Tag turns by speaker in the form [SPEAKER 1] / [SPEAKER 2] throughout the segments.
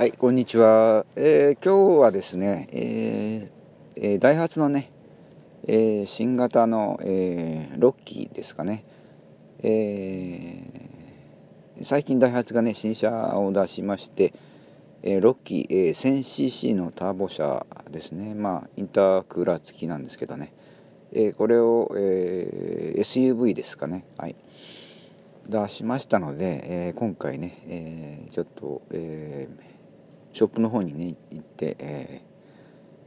[SPEAKER 1] はい、こんにちは。えー、今日はですね、えー、ダイハツのね、えー、新型の、えー、ロッキーですかね、えー、最近ダイハツがね、新車を出しまして、えー、ロッキー、えー、1000cc のターボ車ですね、まあ、インタークーラー付きなんですけどね、えー、これを、えー、SUV ですかね、はい。出しましたので、えー、今回ね、えー、ちょっと、えー、ショップの方にね行って、え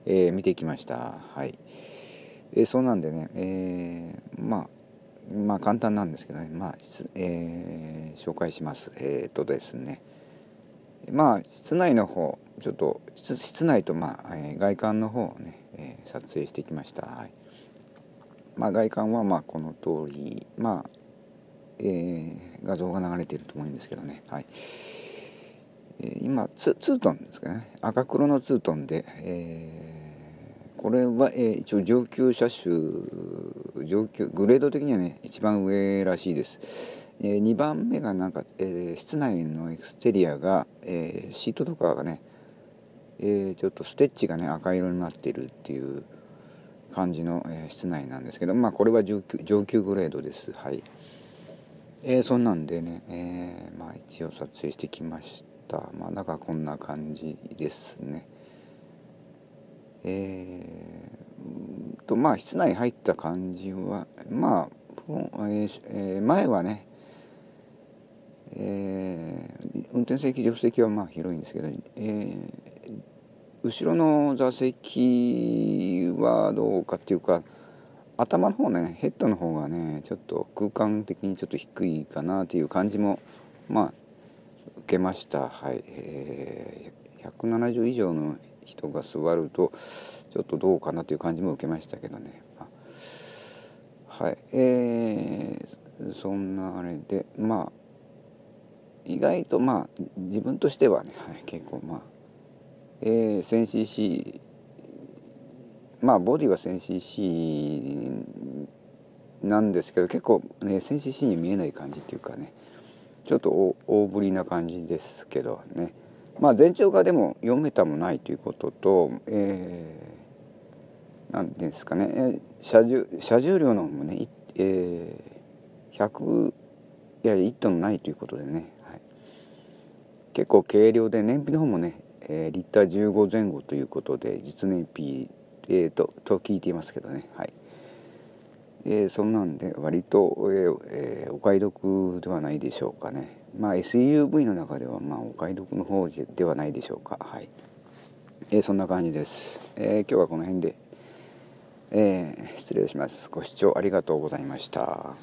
[SPEAKER 1] ーえー、見てきましたはい、えー、そうなんでね、えー、まあまあ簡単なんですけどねまあ、えー、紹介しますえー、っとですねまあ室内の方ちょっと室内と、まあえー、外観の方をね、えー、撮影してきました、はいまあ、外観はまあこの通りまあ、えー、画像が流れていると思うんですけどねはい。今ツートンですかね赤黒のツートンで、えー、これは、えー、一応上級車種上級グレード的にはね一番上らしいです、えー、2番目がなんか、え室内のエクステリアが、えシートとかがね、えちょっとステッチがね赤色になっているっていう感じの、え室内なんですけどまあこれは上級上級グレードですはい、えそんなんでね、えまあ、一応撮影してきました。まあ、中こんな感じですね。えー、と、まあ、室内入った感じは、まあ、えー、前はね、えー、運転席、助手席はまあ広いんですけど、えー、後ろの座席はどうかっていうか、頭の方ねヘッドの方がねちょっと空間的にちょっと低いかなっていう感じもまあ受けました。はいえー、170以上の人が座るとちょっとどうかなという感じも受けましたけどね。はいえー、そんなあれでまあ意外とまあ自分としてはね、はい、結構まあ、えー、1000cc まあボディは 1000cc なんですけど結構ね 1000cc に見えない感じっていうかねちょっと大ぶりな感じですけどね、まあ、全長がでも4メーターもないということと、えー、なんですかね車重車重量の方もね、えー、100いや1トンないということでね、はい、結構軽量で燃費の方もね、えー、リッター15前後ということで実燃費、えーとと聞いていますけどねはい。えー、そんなんで割と、えー、お買い得ではないでしょうかね。まあ、SUV の中ではまあお買い得の方ではないでしょうか。はいえー、そんな感じです、え今日はこの辺で、え失礼します。ご視聴ありがとうございました。